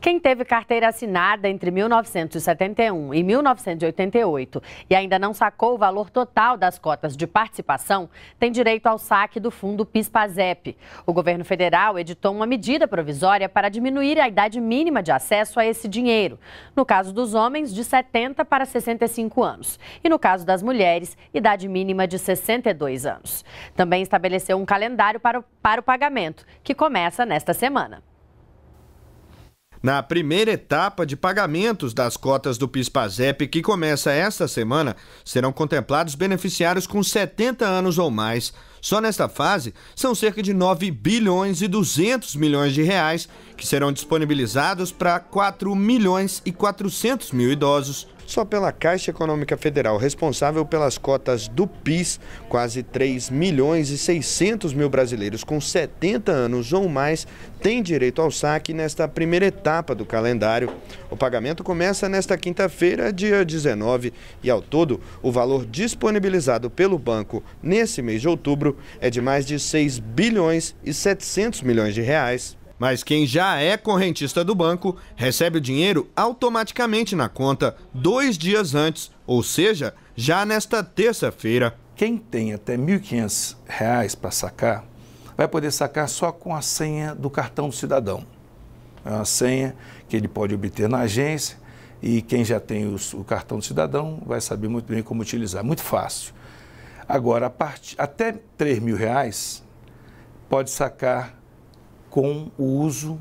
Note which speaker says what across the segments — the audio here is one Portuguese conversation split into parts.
Speaker 1: Quem teve carteira assinada entre 1971 e 1988 e ainda não sacou o valor total das cotas de participação, tem direito ao saque do fundo PIS-PASEP. O governo federal editou uma medida provisória para diminuir a idade mínima de acesso a esse dinheiro. No caso dos homens, de 70 para 65 anos. E no caso das mulheres, idade mínima de 62 anos. Também estabeleceu um calendário para o, para o pagamento, que começa nesta semana.
Speaker 2: Na primeira etapa de pagamentos das cotas do PIS/PASEP, que começa esta semana, serão contemplados beneficiários com 70 anos ou mais. Só nesta fase, são cerca de 9 bilhões e 200 milhões de reais que serão disponibilizados para 4 milhões e 400 mil idosos só pela Caixa Econômica Federal, responsável pelas cotas do PIS, quase 3 milhões e 600 mil brasileiros com 70 anos ou mais têm direito ao saque nesta primeira etapa do calendário. O pagamento começa nesta quinta-feira, dia 19, e ao todo, o valor disponibilizado pelo banco nesse mês de outubro é de mais de 6 bilhões e 700 milhões de reais mas quem já é correntista do banco recebe o dinheiro automaticamente na conta dois dias antes, ou seja, já nesta terça-feira. Quem tem até R$ 1.500 para sacar, vai poder sacar só com a senha do cartão do cidadão. É uma senha que ele pode obter na agência e quem já tem os, o cartão do cidadão vai saber muito bem como utilizar. Muito fácil. Agora, part... até R$ 3.000 mil reais, pode sacar com o uso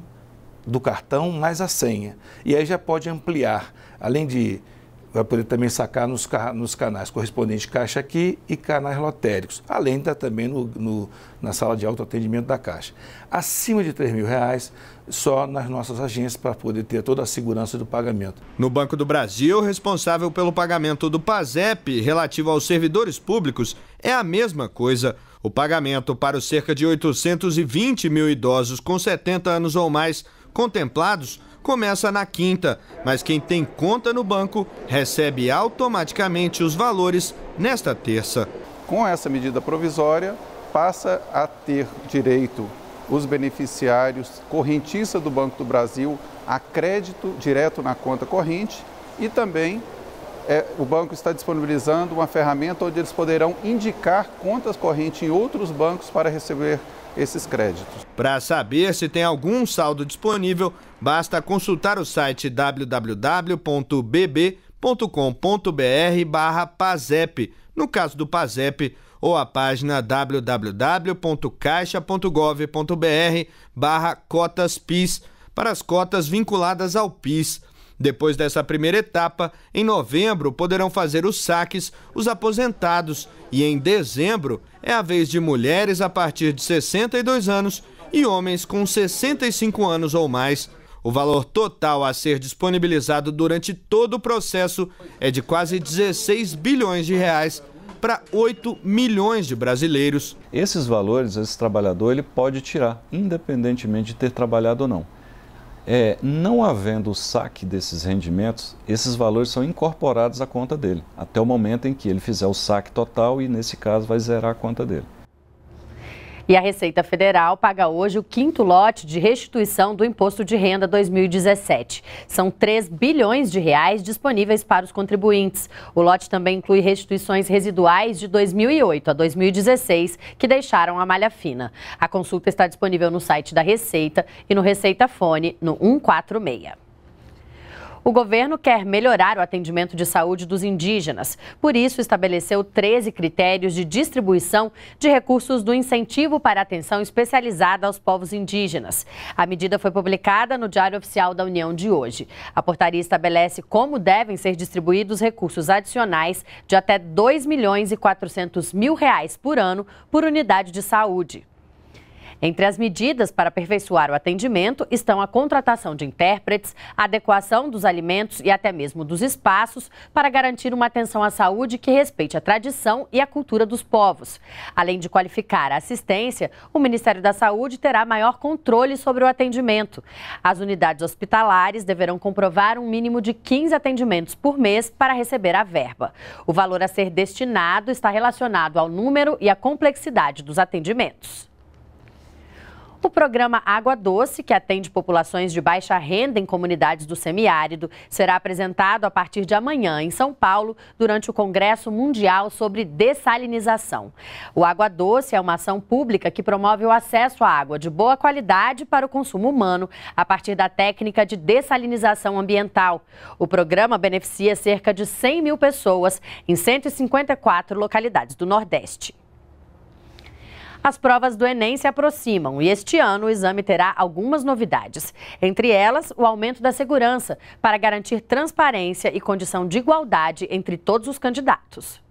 Speaker 2: do cartão mais a senha. E aí já pode ampliar, além de vai poder também sacar nos, nos canais correspondentes Caixa Aqui e canais lotéricos, além da também no, no, na sala de autoatendimento da Caixa. Acima de R$ reais só nas nossas agências para poder ter toda a segurança do pagamento. No Banco do Brasil, responsável pelo pagamento do PASEP relativo aos servidores públicos é a mesma coisa o pagamento para os cerca de 820 mil idosos com 70 anos ou mais contemplados começa na quinta, mas quem tem conta no banco recebe automaticamente os valores nesta terça. Com essa medida provisória, passa a ter direito os beneficiários correntista do Banco do Brasil a crédito direto na conta corrente e também é, o banco está disponibilizando uma ferramenta onde eles poderão indicar contas correntes em outros bancos para receber esses créditos. Para saber se tem algum saldo disponível, basta consultar o site www.bb.com.br/pazep, no caso do Pazep, ou a página www.caixa.gov.br/cotaspis para as cotas vinculadas ao PIS. Depois dessa primeira etapa, em novembro poderão fazer os saques os aposentados e em dezembro é a vez de mulheres a partir de 62 anos e homens com 65 anos ou mais. O valor total a ser disponibilizado durante todo o processo é de quase 16 bilhões de reais para 8 milhões de brasileiros. Esses valores, esse trabalhador, ele pode tirar, independentemente de ter trabalhado ou não. É, não havendo o saque desses rendimentos, esses valores são incorporados à conta dele, até o momento em que ele fizer o saque total e, nesse caso, vai zerar a conta dele.
Speaker 1: E a Receita Federal paga hoje o quinto lote de restituição do Imposto de Renda 2017. São 3 bilhões de reais disponíveis para os contribuintes. O lote também inclui restituições residuais de 2008 a 2016 que deixaram a malha fina. A consulta está disponível no site da Receita e no Receita Fone no 146. O governo quer melhorar o atendimento de saúde dos indígenas. Por isso, estabeleceu 13 critérios de distribuição de recursos do incentivo para atenção especializada aos povos indígenas. A medida foi publicada no Diário Oficial da União de hoje. A portaria estabelece como devem ser distribuídos recursos adicionais de até 2 milhões e 400 mil reais por ano por unidade de saúde. Entre as medidas para aperfeiçoar o atendimento estão a contratação de intérpretes, a adequação dos alimentos e até mesmo dos espaços para garantir uma atenção à saúde que respeite a tradição e a cultura dos povos. Além de qualificar a assistência, o Ministério da Saúde terá maior controle sobre o atendimento. As unidades hospitalares deverão comprovar um mínimo de 15 atendimentos por mês para receber a verba. O valor a ser destinado está relacionado ao número e à complexidade dos atendimentos. O programa Água Doce, que atende populações de baixa renda em comunidades do semiárido, será apresentado a partir de amanhã em São Paulo, durante o Congresso Mundial sobre Dessalinização. O Água Doce é uma ação pública que promove o acesso à água de boa qualidade para o consumo humano, a partir da técnica de dessalinização ambiental. O programa beneficia cerca de 100 mil pessoas em 154 localidades do Nordeste. As provas do Enem se aproximam e este ano o exame terá algumas novidades. Entre elas, o aumento da segurança para garantir transparência e condição de igualdade entre todos os candidatos.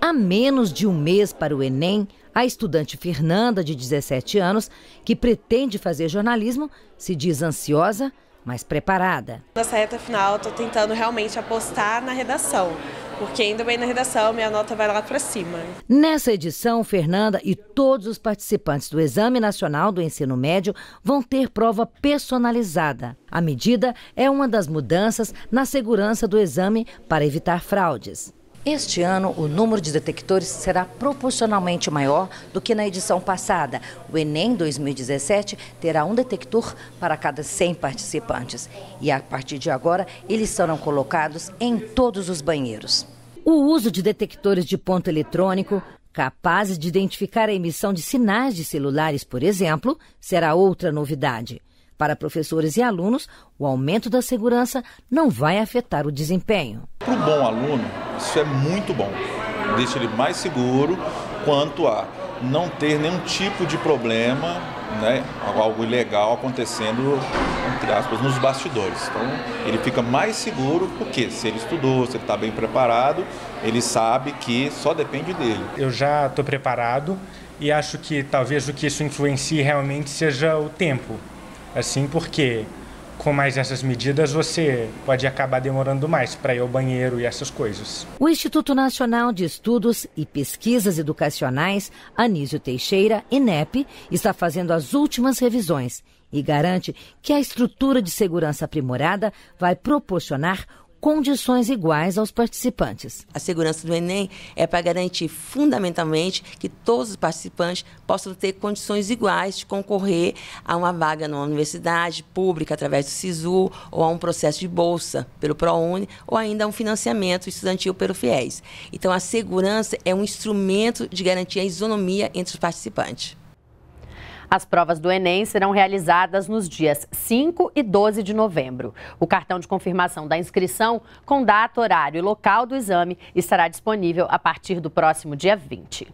Speaker 3: Há menos de um mês para o Enem, a estudante Fernanda, de 17 anos, que pretende fazer jornalismo, se diz ansiosa, mas preparada. Nessa reta
Speaker 2: final, estou tentando realmente apostar na redação porque ainda bem na redação, minha nota vai lá para cima.
Speaker 3: Nessa edição, Fernanda e todos os participantes do Exame Nacional do Ensino Médio vão ter prova personalizada. A medida é uma das mudanças na segurança do exame para evitar fraudes. Este ano, o número de detectores será proporcionalmente maior do que na edição passada. O Enem 2017 terá um detector para cada 100 participantes. E a partir de agora, eles serão colocados em todos os banheiros. O uso de detectores de ponto eletrônico, capazes de identificar a emissão de sinais de celulares, por exemplo, será outra novidade. Para professores e alunos, o aumento da segurança não vai afetar o desempenho.
Speaker 2: Para o bom aluno, isso é muito bom. Deixa ele mais seguro quanto a não ter nenhum tipo de problema, né, algo ilegal acontecendo, entre aspas, nos bastidores. Então, ele fica mais seguro porque se ele estudou, se ele está bem preparado, ele sabe que só depende dele. Eu já estou preparado e acho que talvez o que isso influencie realmente seja o tempo. Assim, porque com mais essas medidas, você pode acabar demorando mais para ir ao banheiro e essas coisas.
Speaker 3: O Instituto Nacional de Estudos e Pesquisas Educacionais, Anísio Teixeira, INEP, está fazendo as últimas revisões e garante que a estrutura de segurança aprimorada vai proporcionar condições iguais aos participantes. A segurança do Enem é para garantir fundamentalmente que todos os participantes possam ter condições iguais de concorrer a uma vaga numa universidade pública através do SISU ou a um processo de bolsa pelo ProUni ou ainda a um financiamento estudantil pelo FIES. Então a segurança é um instrumento de garantir a isonomia entre os participantes. As provas do
Speaker 1: Enem serão realizadas nos dias 5 e 12 de novembro. O cartão de confirmação da inscrição, com data, horário e local do exame, estará disponível a partir do próximo dia 20.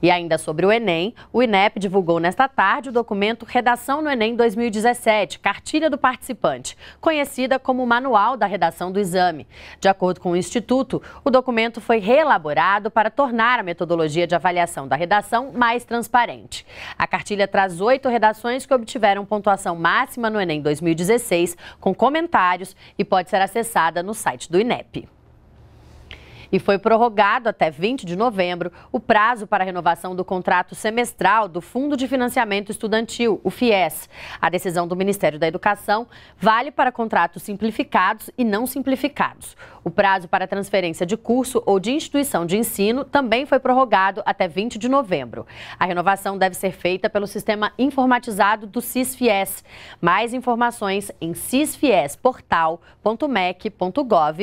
Speaker 1: E ainda sobre o Enem, o INEP divulgou nesta tarde o documento Redação no Enem 2017, Cartilha do Participante, conhecida como Manual da Redação do Exame. De acordo com o Instituto, o documento foi reelaborado para tornar a metodologia de avaliação da redação mais transparente. A cartilha traz oito redações que obtiveram pontuação máxima no Enem 2016, com comentários e pode ser acessada no site do INEP e foi prorrogado até 20 de novembro o prazo para a renovação do contrato semestral do Fundo de Financiamento Estudantil, o FIES. A decisão do Ministério da Educação vale para contratos simplificados e não simplificados. O prazo para transferência de curso ou de instituição de ensino também foi prorrogado até 20 de novembro. A renovação deve ser feita pelo sistema informatizado do CISFIES. Mais informações em cisfiesportal.mec.gov.br.